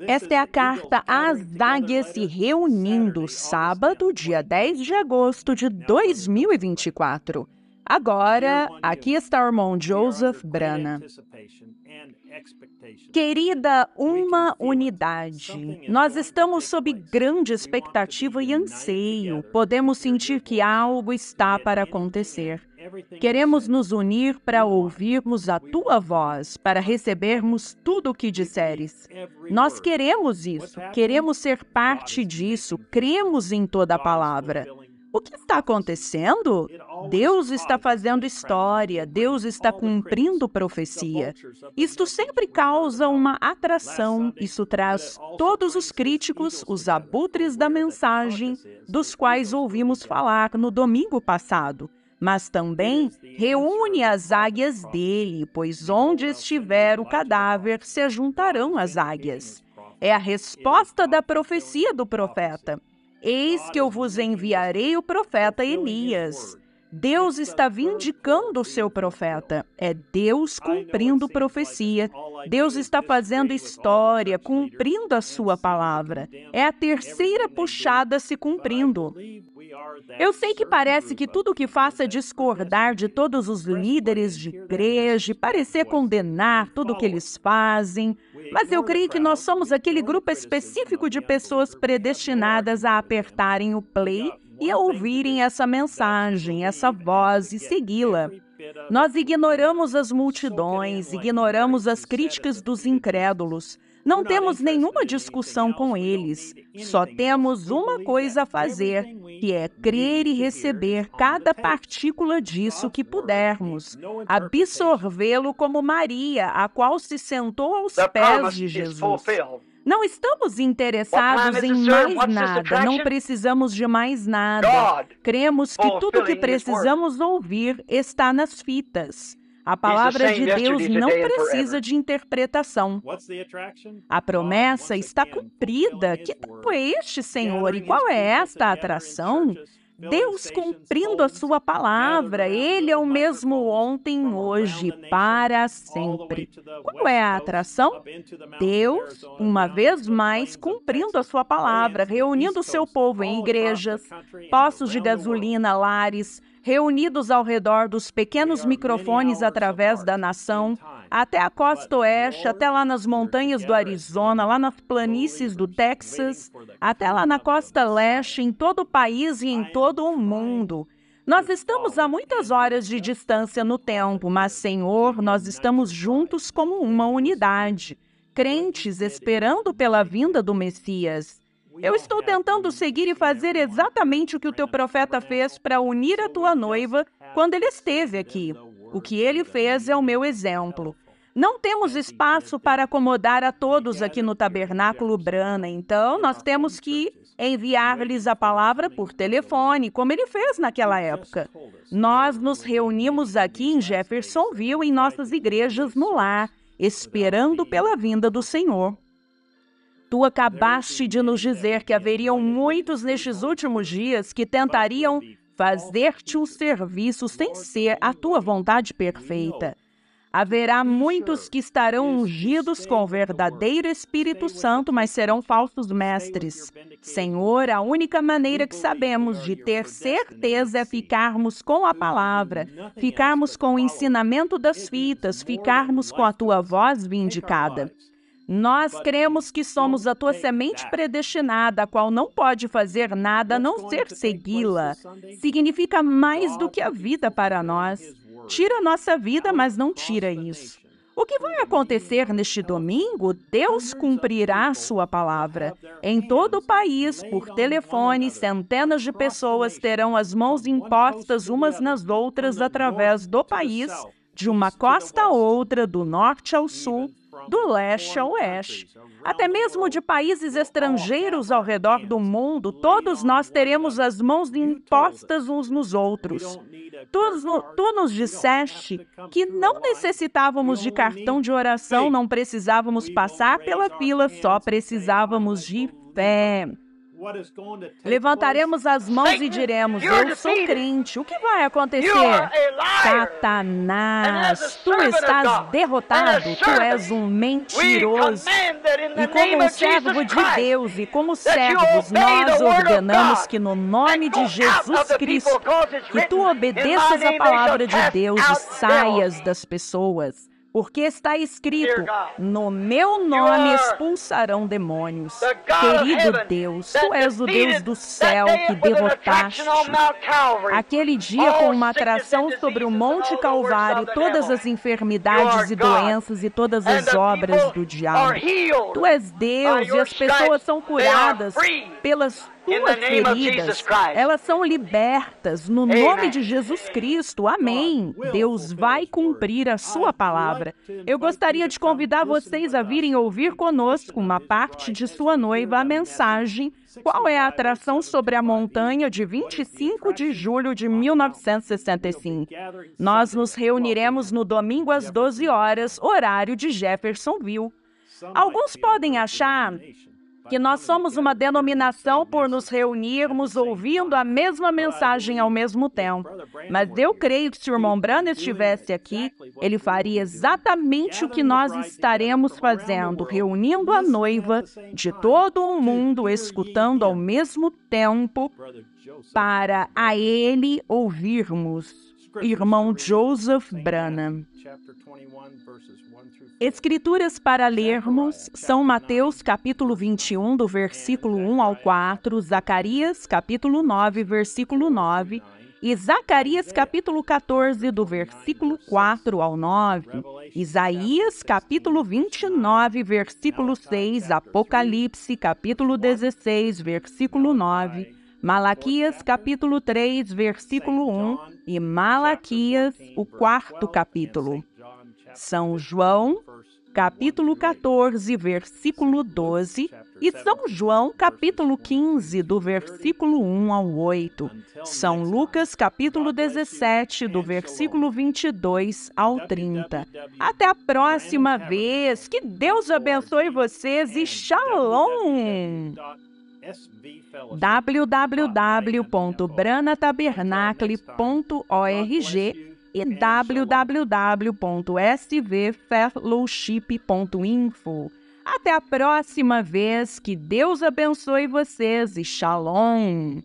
Esta é a carta às águias se reunindo sábado, dia 10 de agosto de 2024. Agora, aqui está o irmão Joseph Brana. Querida uma unidade, nós estamos sob grande expectativa e anseio. Podemos sentir que algo está para acontecer. Queremos nos unir para ouvirmos a tua voz, para recebermos tudo o que disseres. Nós queremos isso, queremos ser parte disso, cremos em toda a palavra. O que está acontecendo? Deus está fazendo história, Deus está cumprindo profecia. Isto sempre causa uma atração, isso traz todos os críticos, os abutres da mensagem, dos quais ouvimos falar no domingo passado mas também reúne as águias dele, pois onde estiver o cadáver se juntarão as águias. É a resposta da profecia do profeta. Eis que eu vos enviarei o profeta Elias. Deus está vindicando o seu profeta. É Deus cumprindo profecia. Deus está fazendo história, cumprindo a sua palavra. É a terceira puxada se cumprindo. Eu sei que parece que tudo o que faça é discordar de todos os líderes de igreja, parecer condenar tudo o que eles fazem, mas eu creio que nós somos aquele grupo específico de pessoas predestinadas a apertarem o play e a ouvirem essa mensagem, essa voz e segui-la. Nós ignoramos as é, multidões, é ignoramos as críticas dos incrédulos. Não temos nenhuma discussão com eles, só temos uma coisa a fazer, que é crer e receber cada partícula disso que pudermos, absorvê-lo como Maria, a qual se sentou aos pés de Jesus. Não estamos interessados em mais nada, não precisamos de mais nada. Cremos que oh, tudo que precisamos ouvir está nas fitas. A palavra de Deus não precisa de interpretação. A uh, promessa está cumprida. Que tempo é este, Senhor? E qual é esta atração? Deus cumprindo a sua palavra, ele é o mesmo ontem, hoje, para sempre. Qual é a atração? Deus, uma vez mais, cumprindo a sua palavra, reunindo o seu povo em igrejas, poços de gasolina, lares, reunidos ao redor dos pequenos microfones através da nação, até a costa oeste, até lá nas montanhas do Arizona, lá nas planícies do Texas, até lá na costa leste, em todo o país e em todo o mundo. Nós estamos a muitas horas de distância no tempo, mas, Senhor, nós estamos juntos como uma unidade, crentes esperando pela vinda do Messias. Eu estou tentando seguir e fazer exatamente o que o teu profeta fez para unir a tua noiva quando ele esteve aqui. O que ele fez é o meu exemplo. Não temos espaço para acomodar a todos aqui no tabernáculo Brana, então nós temos que enviar-lhes a palavra por telefone, como ele fez naquela época. Nós nos reunimos aqui em Jeffersonville, em nossas igrejas no lar, esperando pela vinda do Senhor. Tu acabaste de nos dizer que haveriam muitos nestes últimos dias que tentariam fazer-te um serviço sem ser a tua vontade perfeita. Haverá muitos que estarão ungidos com o verdadeiro Espírito Santo, mas serão falsos mestres. Senhor, a única maneira que sabemos de ter certeza é ficarmos com a palavra, ficarmos com o ensinamento das fitas, ficarmos com a tua voz vindicada. Nós cremos que somos a tua semente predestinada, a qual não pode fazer nada a não ser segui-la. Significa mais do que a vida para nós. Tira a nossa vida, mas não tira isso. O que vai acontecer neste domingo? Deus cumprirá a sua palavra. Em todo o país, por telefone, centenas de pessoas terão as mãos impostas umas nas outras através do país, de uma costa a outra, do norte ao sul do leste a oeste. Até mesmo de países estrangeiros ao redor do mundo, todos nós teremos as mãos impostas uns nos outros. Tu, tu nos disseste que não necessitávamos de cartão de oração, não precisávamos passar pela fila, só precisávamos de fé. Levantaremos as mãos e diremos: Eu sou crente. O que vai acontecer? Satanás, tu estás derrotado, tu és um mentiroso. E como servo de Deus e como servos, nós ordenamos que, no nome de Jesus Cristo, que tu obedeças a palavra de Deus e saias das pessoas. Porque está escrito: No meu nome expulsarão demônios. Querido Deus, tu és o Deus do céu que derrotaste. Aquele dia, com uma atração sobre o Monte Calvário, todas as enfermidades e doenças e todas as obras do diabo. Tu és Deus e as pessoas são curadas pelas suas feridas, elas são libertas no nome de Jesus Cristo. Amém. Deus vai cumprir a sua palavra. Eu gostaria de convidar vocês a virem ouvir conosco uma parte de sua noiva, a mensagem Qual é a atração sobre a montanha de 25 de julho de 1965. Nós nos reuniremos no domingo às 12 horas, horário de Jeffersonville. Alguns podem achar que nós somos uma denominação por nos reunirmos ouvindo a mesma mensagem ao mesmo tempo. Mas eu creio que se o irmão Branham estivesse aqui, ele faria exatamente o que nós estaremos fazendo, reunindo a noiva de todo o mundo, escutando ao mesmo tempo para a ele ouvirmos irmão Joseph Branham. Escrituras para lermos são Mateus capítulo 21, do versículo 1 ao 4, Zacarias capítulo 9, versículo 9, e Zacarias capítulo 14, do versículo 4 ao 9, Isaías capítulo 29, versículo 6, Apocalipse capítulo 16, versículo 9, Malaquias capítulo 3, versículo 1, e Malaquias, o quarto capítulo. São João, capítulo 14, versículo 12, e São João, capítulo 15, do versículo 1 ao 8. São Lucas, capítulo 17, do versículo 22 ao 30. Até a próxima vez. Que Deus abençoe vocês e shalom! www.branatabernacle.org e www.svfellowship.info. Até a próxima vez, que Deus abençoe vocês e Shalom!